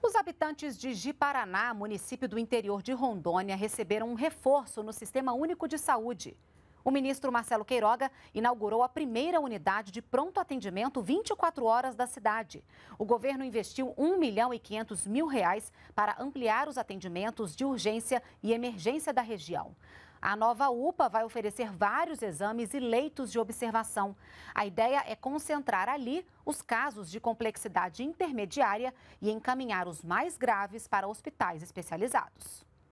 Os habitantes de Jiparaná, município do interior de Rondônia, receberam um reforço no Sistema Único de Saúde. O ministro Marcelo Queiroga inaugurou a primeira unidade de pronto atendimento 24 horas da cidade. O governo investiu 1 milhão e 500 mil reais para ampliar os atendimentos de urgência e emergência da região. A nova UPA vai oferecer vários exames e leitos de observação. A ideia é concentrar ali os casos de complexidade intermediária e encaminhar os mais graves para hospitais especializados.